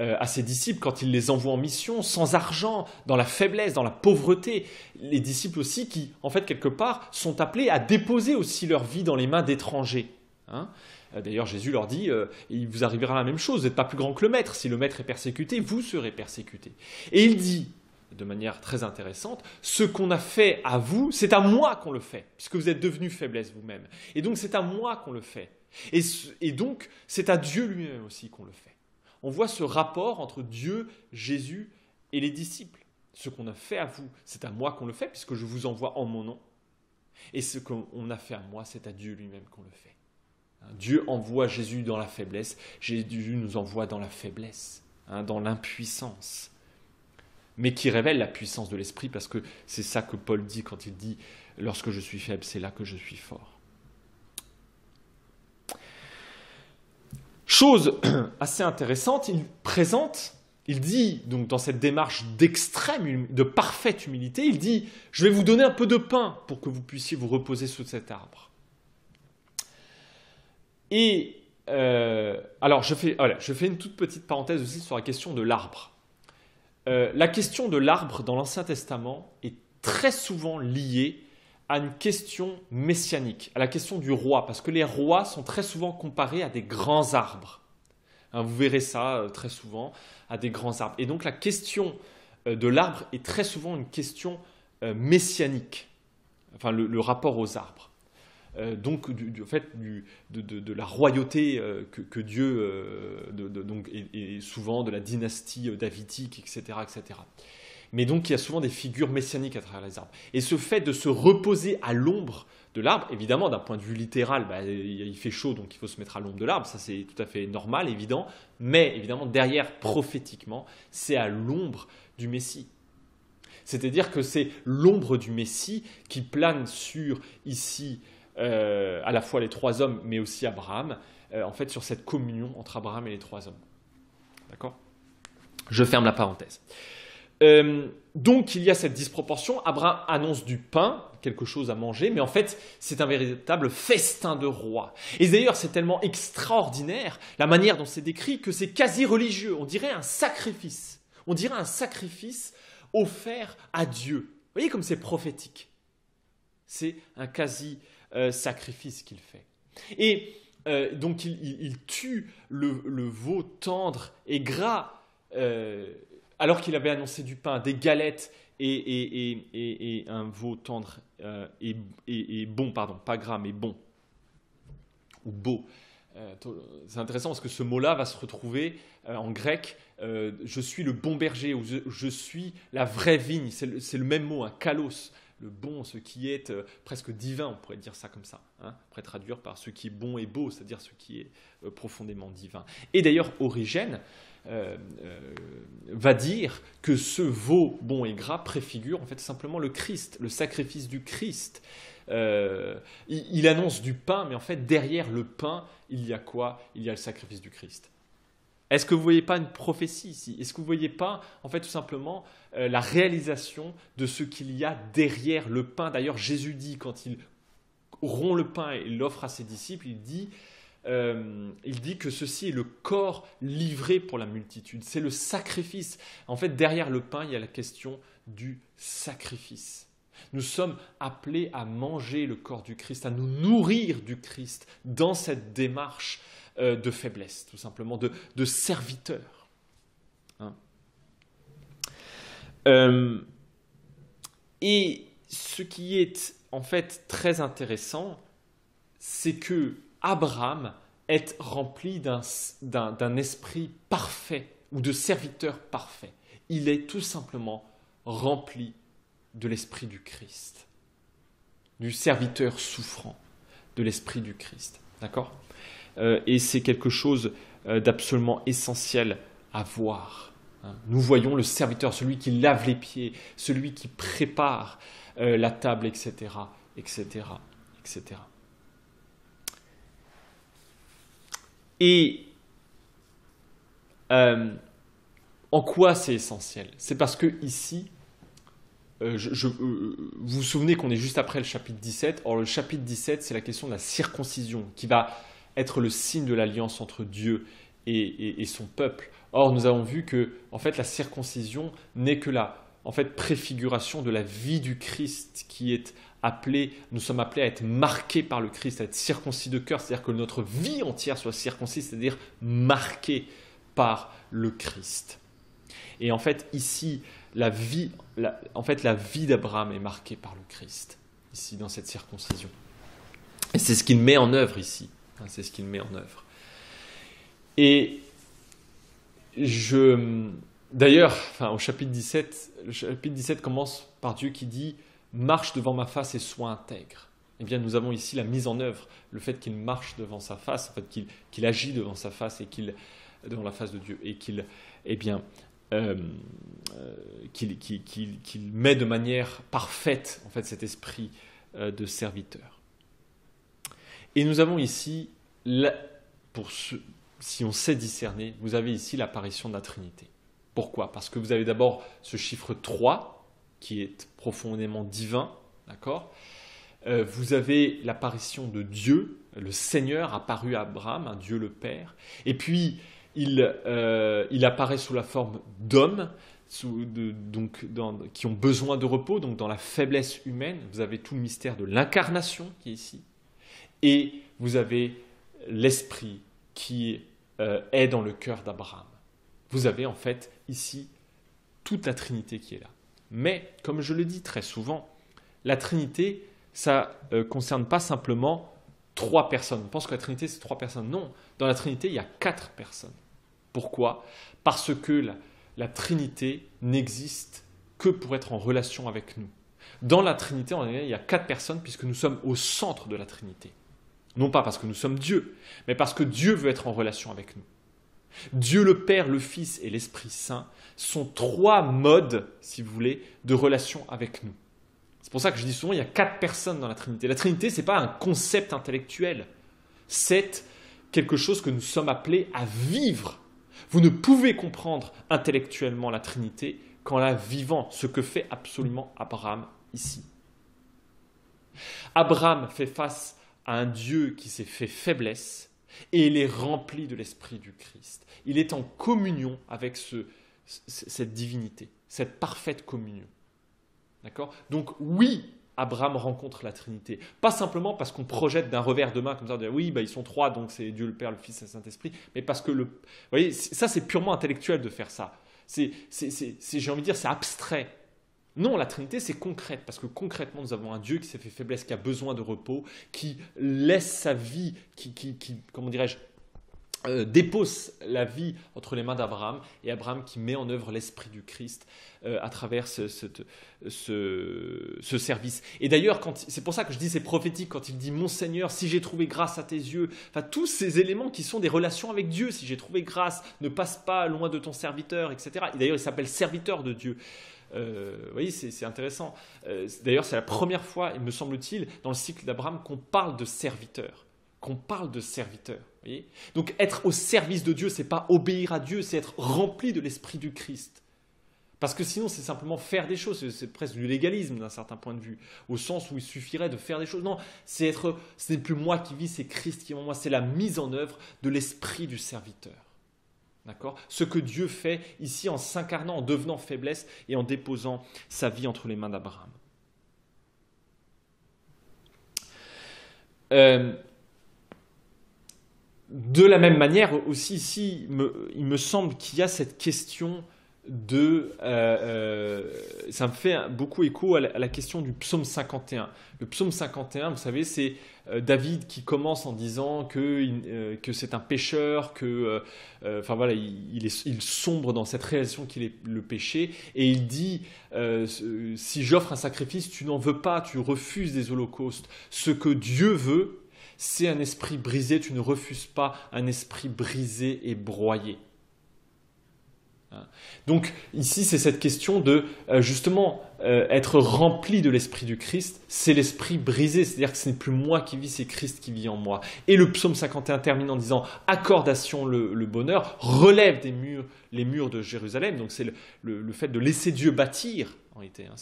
à ses disciples, quand il les envoie en mission, sans argent, dans la faiblesse, dans la pauvreté, les disciples aussi qui, en fait, quelque part, sont appelés à déposer aussi leur vie dans les mains d'étrangers. Hein. Euh, d'ailleurs, Jésus leur dit euh, Il vous arrivera la même chose, vous n'êtes pas plus grand que le maître. Si le maître est persécuté, vous serez persécuté. Et il dit, de manière très intéressante, ce qu'on a fait à vous, c'est à moi qu'on le fait, puisque vous êtes devenu faiblesse vous-même. Et donc, c'est à moi qu'on le fait. et donc, c'est à Dieu lui-même aussi qu'on le fait. On voit ce rapport entre Dieu, Jésus et les disciples. Ce qu'on a fait à vous, c'est à moi qu'on le fait, puisque je vous envoie en mon nom. Et ce qu'on a fait à moi, c'est à Dieu lui-même qu'on le fait. Dieu envoie Jésus dans la faiblesse, Jésus nous envoie dans la faiblesse, hein, dans l'impuissance, mais qui révèle la puissance de l'Esprit, parce que c'est ça que Paul dit quand il dit, lorsque je suis faible, c'est là que je suis fort. Chose <clears throat> assez intéressante, il présente, il dit, donc dans cette démarche d'extrême, de parfaite humilité, il dit, je vais vous donner un peu de pain pour que vous puissiez vous reposer sous cet arbre. Et euh, alors, je fais, voilà, je fais une toute petite parenthèse aussi sur la question de l'arbre. Euh, la question de l'arbre dans l'Ancien Testament est très souvent liée à une question messianique, à la question du roi, parce que les rois sont très souvent comparés à des grands arbres. Hein, vous verrez ça euh, très souvent, à des grands arbres. Et donc la question de l'arbre est très souvent une question messianique, enfin le rapport aux arbres. Euh, donc du, fait, de, la royauté euh, que, Dieu, euh, est donc, et, souvent de la dynastie davidique, etc., etc. Mais donc il y a souvent des figures messianiques à travers les arbres. Et ce fait de se reposer à l'ombre de l'arbre, évidemment d'un point de vue littéral, bah, il fait chaud donc il faut se mettre à l'ombre de l'arbre, ça c'est tout à fait normal, évident, mais évidemment derrière, prophétiquement, c'est à l'ombre du Messie. C'est-à-dire que c'est l'ombre du Messie qui plane sur ici euh, à la fois les trois hommes, mais aussi Abraham, euh, en fait, sur cette communion entre Abraham et les trois hommes. D'accord Je ferme la parenthèse. Euh, donc il y a cette disproportion. Abraham annonce du pain, quelque chose à manger, mais en fait c'est un véritable festin de roi. Et d'ailleurs c'est tellement extraordinaire la manière dont c'est décrit que c'est quasi religieux. On dirait un sacrifice. On dirait un sacrifice offert à Dieu. Vous voyez comme c'est prophétique. C'est un quasi-sacrifice euh, qu'il fait. Et euh, donc il, tue le, veau tendre et gras, euh, alors qu'il avait annoncé du pain, des galettes et, un veau tendre et, bon, pardon, pas gras, mais bon, ou beau. C'est intéressant parce que ce mot-là va se retrouver en grec je suis le bon berger ou je, suis la vraie vigne. C'est le, même mot, un kalos le bon, ce qui est euh, presque divin, on pourrait dire ça comme ça. Hein, traduire par ce qui est bon et beau, c'est-à-dire ce qui est euh, profondément divin. Et d'ailleurs, Origène euh, va dire que ce veau bon et gras préfigure en fait simplement le Christ, le sacrifice du Christ. il annonce du pain, mais en fait, derrière le pain, il y a quoi Il y a le sacrifice du Christ. Est-ce que vous voyez pas une prophétie ici Est-ce que vous voyez pas, en fait, tout simplement, euh, la réalisation de ce qu'il y a derrière le pain D'ailleurs, Jésus dit, quand il rompt le pain et l'offre à ses disciples, il dit, euh, il dit que ceci est le corps livré pour la multitude. C'est le sacrifice. En fait, derrière le pain, il y a la question du sacrifice. Nous sommes appelés à manger le corps du Christ, à nous nourrir du Christ dans cette démarche euh, de faiblesse, tout simplement, de, serviteur. Hein. Euh, et ce qui est en fait très intéressant, c'est que Abraham est rempli d'un esprit parfait ou de serviteur parfait. Il est tout simplement rempli de l'esprit du Christ, du serviteur souffrant, de l'esprit du Christ. D'accord euh, et c'est quelque chose euh, d'absolument essentiel à voir. Hein. Nous voyons le serviteur, celui qui lave les pieds, celui qui prépare euh, la table, etc., etc., etc. Et en quoi c'est essentiel C'est parce que ici, je, vous vous souvenez qu'on est juste après le chapitre 17. Or, le chapitre 17, c'est la question de la circoncision qui va être le signe de l'alliance entre Dieu et, son peuple. Or, nous avons vu que, en fait, la circoncision n'est que la en fait, préfiguration de la vie du Christ qui est appelée, nous sommes appelés à être marqués par le Christ, à être circoncis de cœur, c'est-à-dire que notre vie entière soit circoncise, c'est-à-dire marquée par le Christ. Et en fait, ici, la vie, en fait, la vie d'Abraham est marquée par le Christ, ici, dans cette circoncision. Et c'est ce qu'il met en œuvre ici. Hein, c'est ce qu'il met en œuvre. Et je. D'ailleurs, au chapitre 17, le chapitre 17 commence par Dieu qui dit Marche devant ma face et sois intègre. Eh bien, nous avons ici la mise en œuvre, le fait qu'il marche devant sa face, en fait, qu'il agit devant sa face et qu'il devant la face de Dieu et qu'il eh bien euh, euh, qu'il met de manière parfaite en fait cet esprit euh, de serviteur. Et nous avons ici, la, pour si on sait discerner, vous avez ici l'apparition de la Trinité. Pourquoi Parce que vous avez d'abord ce chiffre 3, qui est profondément divin, d'accord euh, Vous avez l'apparition de Dieu, le Seigneur apparu à Abraham, Dieu le Père. Et puis, il, euh, il apparaît sous la forme d'hommes, donc qui ont besoin de repos, donc dans la faiblesse humaine, vous avez tout le mystère de l'incarnation qui est ici, et vous avez l'esprit qui euh, est dans le cœur d'Abraham. Vous avez en fait ici toute la Trinité qui est là. Mais, comme je le dis très souvent, la Trinité, ça ne euh, concerne pas simplement trois personnes. On pense que la Trinité, c'est trois personnes. Non, dans la Trinité, il y a quatre personnes. Pourquoi Parce que la, Trinité n'existe que pour être en relation avec nous. Dans la Trinité, en il y a quatre personnes puisque nous sommes au centre de la Trinité. Non pas parce que nous sommes Dieu, mais parce que Dieu veut être en relation avec nous. Dieu le Père, le Fils et l'Esprit Saint sont trois modes, si vous voulez, de relation avec nous. C'est pour ça que je dis souvent, il y a quatre personnes dans la Trinité. La Trinité, ce n'est pas un concept intellectuel. C'est quelque chose que nous sommes appelés à vivre. Vous ne pouvez comprendre intellectuellement la Trinité qu'en la vivant, ce que fait absolument Abraham ici. Abraham fait face un Dieu qui s'est fait faiblesse et il est rempli de l'Esprit du Christ. Il est en communion avec ce, cette divinité, cette parfaite communion. D'accord Donc oui, Abraham rencontre la Trinité. Pas simplement parce qu'on projette d'un revers de main comme ça, de, oui, bah, ils sont trois, donc c'est Dieu le Père, le Fils et le Saint-Esprit, mais parce que le... Vous voyez, ça c'est purement intellectuel de faire ça. C'est, j'ai envie de dire, c'est abstrait. Non, la Trinité, c'est concrète, parce que concrètement, nous avons un Dieu qui s'est fait faiblesse, qui a besoin de repos, qui laisse sa vie, qui, comment dirais-je, euh, dépose la vie entre les mains d'Abraham et Abraham qui met en œuvre l'esprit du Christ euh, à travers ce, service. Et d'ailleurs, c'est pour ça que je dis c'est prophétique quand il dit Mon Seigneur, si j'ai trouvé grâce à tes yeux, enfin tous ces éléments qui sont des relations avec Dieu, si j'ai trouvé grâce, ne passe pas loin de ton serviteur, etc. Et d'ailleurs, il s'appelle serviteur de Dieu vous euh, voyez, c'est intéressant. Euh, d'ailleurs, c'est la première fois, il me semble-t-il, dans le cycle d'Abraham qu'on parle de serviteur. Qu'on parle de serviteur. Donc, être au service de Dieu, c'est pas obéir à Dieu, c'est être rempli de l'esprit du Christ. Parce que sinon, c'est simplement faire des choses. C'est presque du légalisme d'un certain point de vue, au sens où il suffirait de faire des choses. Non, c'est être. Ce n'est plus moi qui vis, c'est Christ qui est en moi. C'est la mise en œuvre de l'esprit du serviteur. D'accord Ce que Dieu fait ici en s'incarnant, en devenant faiblesse et en déposant sa vie entre les mains d'Abraham. Euh, de la même manière, aussi ici, il me semble qu'il y a cette question de... Euh, euh, ça me fait beaucoup écho à la, question du psaume 51. Le psaume 51, vous savez, c'est euh, David qui commence en disant que, que c'est un pécheur, que... Enfin voilà, il, sombre dans cette réalisation qu'il est le péché, et il dit, si j'offre un sacrifice, tu n'en veux pas, tu refuses des holocaustes. Ce que Dieu veut, c'est un esprit brisé, tu ne refuses pas un esprit brisé et broyé. Hein. Donc ici, c'est cette question de euh, justement euh, être rempli de l'esprit du Christ, c'est l'esprit brisé, c'est-à-dire que ce n'est plus moi qui vis, c'est Christ qui vit en moi. Et le psaume 51 termine en disant accordation le, bonheur, relève des murs, les murs de Jérusalem. Donc c'est le, fait de laisser Dieu bâtir. En réalité, hein.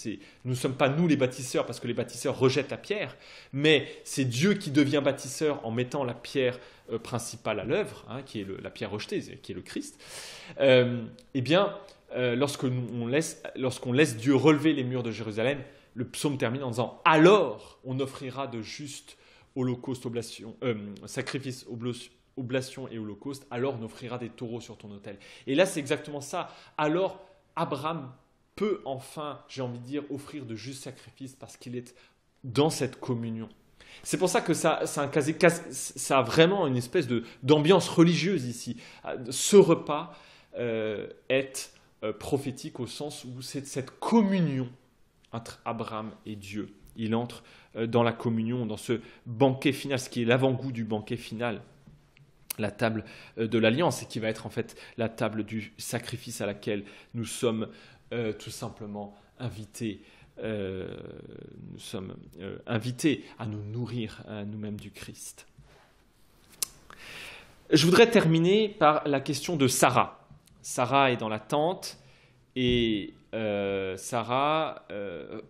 nous ne sommes pas nous les bâtisseurs parce que les bâtisseurs rejettent la pierre, mais c'est Dieu qui devient bâtisseur en mettant la pierre euh, principal à l'œuvre, hein, qui est la pierre rejetée, qui est le Christ, euh, eh bien, euh, lorsqu'on laisse, laisse Dieu relever les murs de Jérusalem, le psaume termine en disant Alors on offrira de justes sacrifices, oblations sacrifice, oblation et holocaustes, alors on offrira des taureaux sur ton autel. Et là, c'est exactement ça. Alors, Abraham peut enfin, j'ai envie de dire, offrir de justes sacrifices parce qu'il est dans cette communion c'est pour ça que ça, a vraiment une espèce d'ambiance religieuse ici. Ah, ce repas euh, est euh, prophétique au sens où c'est cette communion entre Abraham et Dieu. Il entre euh, dans la communion, dans ce banquet final, ce qui est l'avant-goût du banquet final la table de l'alliance et qui va être en fait la table du sacrifice à laquelle nous sommes tout simplement invités euh, nous sommes euh, invités à nous nourrir nous-mêmes du Christ. Je voudrais terminer par la question de Sarah. Sarah est dans la tente et euh, Sarah,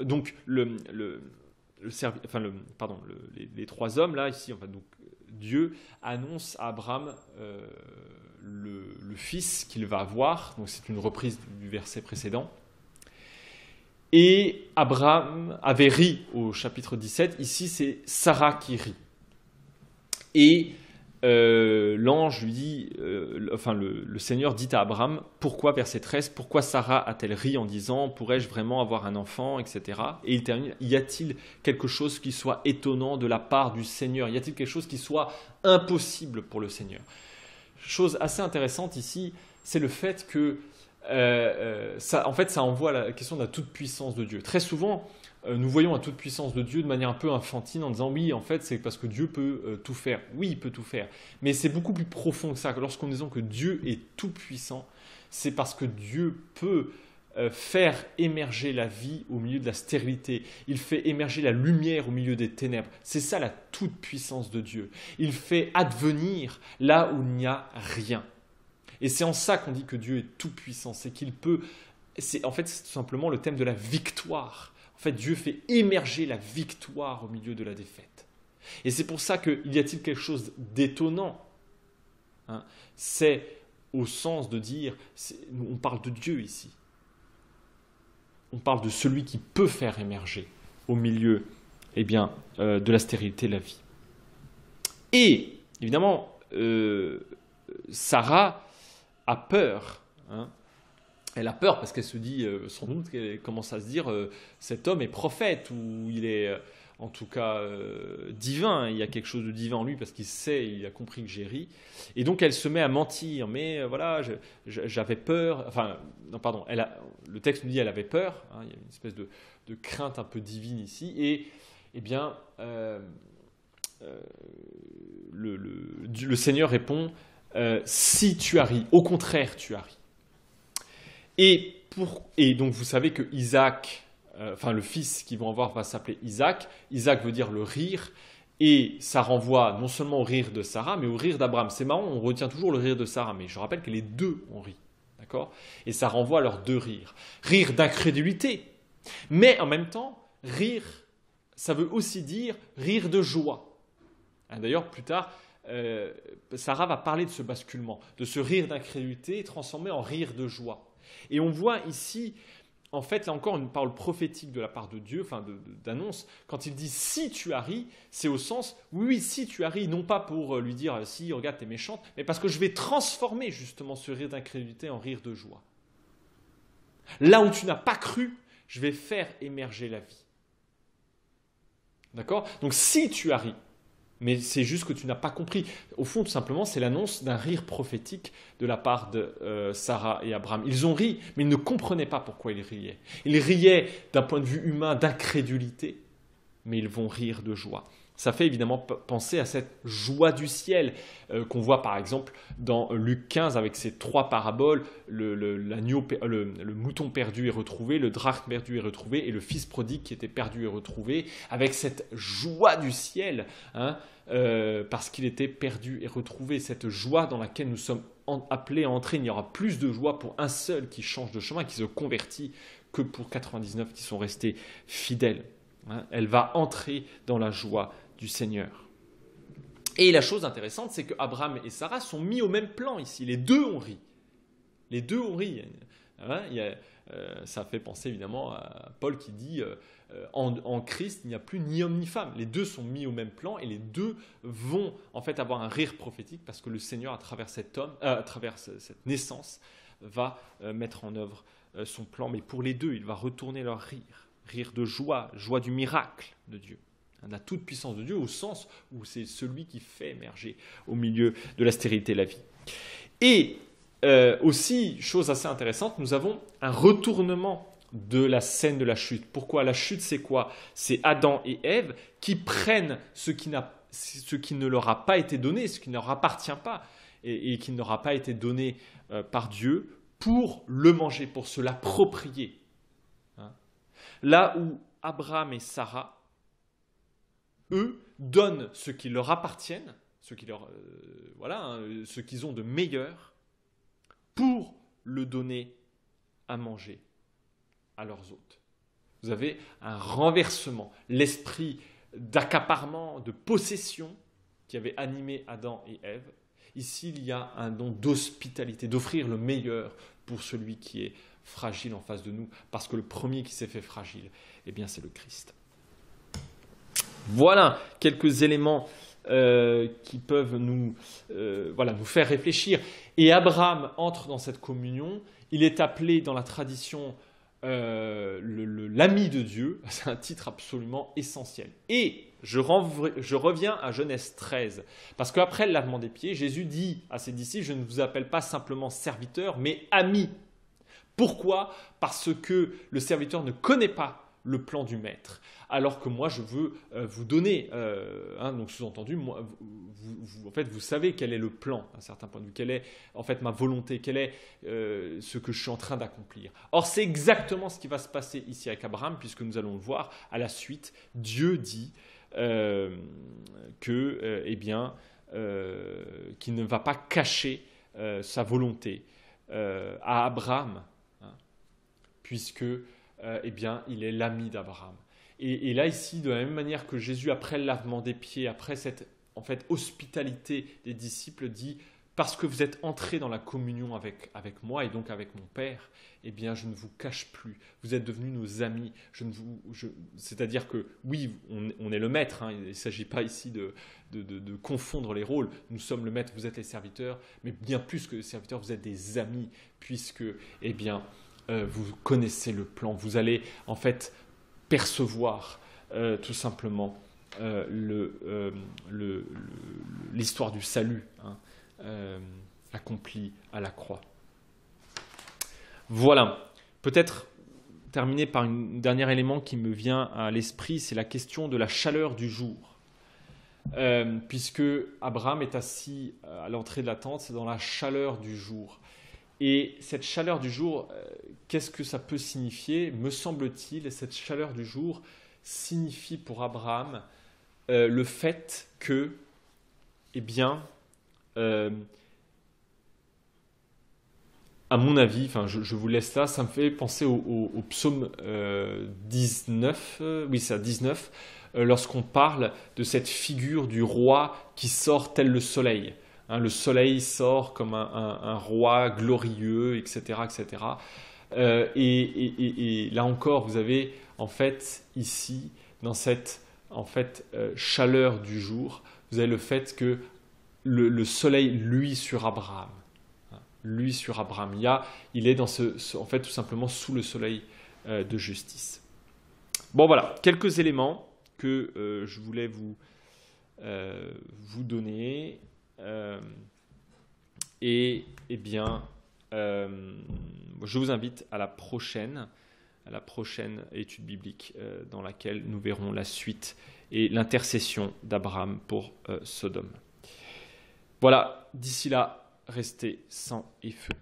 donc le, enfin le pardon, les, trois hommes là ici, donc Dieu annonce à Abraham le, fils qu'il va avoir. Donc c'est une reprise du verset précédent. Et Abraham avait ri au chapitre 17. Ici, c'est Sarah qui rit. Et euh, l'ange lui dit, euh, enfin le, le, Seigneur dit à Abraham, pourquoi verset 13, pourquoi Sarah a-t-elle ri en disant, pourrais-je vraiment avoir un enfant, etc. Et il termine, y a-t-il quelque chose qui soit étonnant de la part du Seigneur Y a-t-il quelque chose qui soit impossible pour le Seigneur Chose assez intéressante ici, c'est le fait que euh, euh, en fait, ça envoie la question de la toute-puissance de Dieu. Très souvent, euh, nous voyons la toute-puissance de Dieu de manière un peu infantine en disant oui, en fait, c'est parce que Dieu peut tout faire. Oui, il peut tout faire. Mais c'est beaucoup plus profond que ça. Lorsqu'on dit que Dieu est tout-puissant, c'est parce que Dieu peut faire émerger la vie au milieu de la stérilité. Il fait émerger la lumière au milieu des ténèbres. C'est ça la toute-puissance de Dieu. Il fait advenir là où il n'y a rien. Et c'est en ça qu'on dit que Dieu est tout-puissant, c'est qu'il peut... C'est, en fait, c'est tout simplement le thème de la victoire. En fait, Dieu fait émerger la victoire au milieu de la défaite. Et c'est pour ça qu'il y a-t-il quelque chose d'étonnant hein, C'est au sens de dire, on parle de Dieu ici. On parle de celui qui peut faire émerger au milieu eh bien, euh, de la stérilité la vie. Et, évidemment, euh, Sarah a peur. Hein. Elle a peur parce qu'elle se dit, euh, sans doute, qu'elle commence à se dire, euh, cet homme est prophète ou il est euh, en tout cas divin. Il y a quelque chose de divin en lui parce qu'il sait, il a compris que j'ai ri. Et donc elle se met à mentir. Mais voilà, j'avais peur. Enfin, non, pardon. Elle le texte nous dit elle avait peur. Hein. il y a une espèce de, crainte un peu divine ici. Et eh bien, le, Seigneur répond euh, si tu as ri, Au contraire, tu as Et, et donc, vous savez que Isaac, euh, enfin, le fils qu'ils vont avoir va s'appeler Isaac. Isaac veut dire le rire. Et ça renvoie non seulement au rire de Sarah, mais au rire d'Abraham. C'est marrant, on retient toujours le rire de Sarah, mais je rappelle que les deux ont ri. D'accord Et ça renvoie à leurs deux rires. Rire d'incrédulité, mais en même temps, rire, ça veut aussi dire rire de joie. Hein, d'ailleurs, plus tard, euh, Sarah va parler de ce basculement, de ce rire d'incrédulité transformé en rire de joie. Et on voit ici, en fait, là encore, une parole prophétique de la part de Dieu, enfin d'annonce, quand il dit si tu as ri, c'est au sens oui, si tu as ri, non pas pour euh, lui dire euh, si, regarde, t'es méchante, mais parce que je vais transformer justement ce rire d'incrédulité en rire de joie. Là où tu n'as pas cru, je vais faire émerger la vie. D'accord Donc si tu as ri, mais c'est juste que tu n'as pas compris. Au fond, tout simplement, c'est l'annonce d'un rire prophétique de la part de euh, Sarah et Abraham. Ils ont ri, mais ils ne comprenaient pas pourquoi ils riaient. Ils riaient d'un point de vue humain, d'incrédulité, mais ils vont rire de joie. Ça fait évidemment penser à cette joie du ciel euh, qu'on voit par exemple dans Luc 15 avec ses trois paraboles, le, mouton perdu et retrouvé, le drachme perdu et retrouvé et le fils prodigue qui était perdu et retrouvé, avec cette joie du ciel, hein, euh, parce qu'il était perdu et retrouvé, cette joie dans laquelle nous sommes appelés à entrer. Il n'y aura plus de joie pour un seul qui change de chemin, qui se convertit, que pour 99 qui sont restés fidèles. Hein. Elle va entrer dans la joie du Seigneur. Et la chose intéressante, c'est que Abraham et Sarah sont mis au même plan ici. Les deux ont ri. Les deux ont ri. Hein, euh, ça fait penser évidemment à Paul qui dit euh, euh, en, Christ, il n'y a plus ni homme ni femme. Les deux sont mis au même plan et les deux vont en fait avoir un rire prophétique parce que le Seigneur, à travers cet homme, à travers cette naissance, va mettre en œuvre son plan. Mais pour les deux, il va retourner leur rire, rire de joie, joie du miracle de Dieu. Hein, la toute-puissance de Dieu au sens où c'est celui qui fait émerger au milieu de la stérilité la vie. Et euh, aussi, chose assez intéressante, nous avons un retournement de la scène de la chute. Pourquoi La chute, c'est quoi C'est Adam et Ève qui prennent ce qui, ce qui ne leur a pas été donné, ce qui ne leur appartient pas et, qui n'aura pas été donné euh, par Dieu pour le manger, pour se l'approprier. Hein? Là où Abraham et Sarah eux, donnent ce qui leur appartient, ce qui leur, euh, voilà, hein, ce qu'ils ont de meilleur, pour le donner à manger à leurs hôtes. Vous avez un renversement, l'esprit d'accaparement, de possession qui avait animé Adam et Ève. Ici, il y a un don d'hospitalité, d'offrir le meilleur pour celui qui est fragile en face de nous, parce que le premier qui s'est fait fragile, eh bien, c'est le Christ. Voilà quelques éléments euh, qui peuvent nous, euh, nous faire réfléchir. Et Abraham entre dans cette communion. Il est appelé dans la tradition euh, l'ami de Dieu. <laughs> C'est un titre absolument essentiel. Et je, je, reviens à Genèse 13, parce qu'après le lavement des pieds, Jésus dit à ses disciples, je ne vous appelle pas simplement serviteur, mais ami. Pourquoi Parce que le serviteur ne connaît pas le plan du maître. Alors que moi, je veux euh, vous donner, euh, hein, donc sous-entendu, vous, en fait, vous savez quel est le plan, à un certain point de vue, quelle est en fait ma volonté, quel est euh, ce que je suis en train d'accomplir. Or, c'est exactement ce qui va se passer ici avec Abraham, puisque nous allons le voir à la suite. Dieu dit que, eh bien, qu'il ne va pas cacher sa volonté à Abraham, hein, puisque euh, eh bien, il est l'ami d'Abraham. Et, là, ici, de la même manière que Jésus, après le lavement des pieds, après cette en fait, hospitalité des disciples, dit Parce que vous êtes entrés dans la communion avec, avec moi et donc avec mon Père, eh bien, je ne vous cache plus. Vous êtes devenus nos amis. C'est-à-dire que, oui, on, est le maître. Hein. il ne s'agit pas ici de de, confondre les rôles. Nous sommes le maître, vous êtes les serviteurs. Mais bien plus que les serviteurs, vous êtes des amis, puisque, eh bien, euh, vous connaissez le plan, vous allez en fait percevoir euh, tout simplement euh, l'histoire du salut hein, accompli à la croix. Voilà, peut-être terminer par un dernier élément qui me vient à l'esprit, c'est la question de la chaleur du jour. puisque Abraham est assis à l'entrée de la tente, c'est dans la chaleur du jour. Et cette chaleur du jour, euh, qu'est-ce que ça peut signifier Me semble-t-il, cette chaleur du jour signifie pour Abraham euh, le fait que, eh bien, euh, à mon avis, enfin, je, vous laisse là, ça me fait penser au, psaume 19, oui, c'est 19, lorsqu'on parle de cette figure du roi qui sort tel le soleil. Hein, le soleil sort comme un, roi glorieux, etc. etc. Euh, et, là encore, vous avez en fait ici, dans cette en fait, euh, chaleur du jour, vous avez le fait que le, soleil, lui, sur Abraham, hein, lui sur Abraham, il, est dans ce, en fait tout simplement sous le soleil euh, de justice. Bon voilà, quelques éléments que je voulais vous, vous donner. Euh, et eh bien, euh, je vous invite à la prochaine à la prochaine étude biblique euh, dans laquelle nous verrons la suite et l'intercession d'Abraham pour Sodome. Voilà, d'ici là, restez sans feu.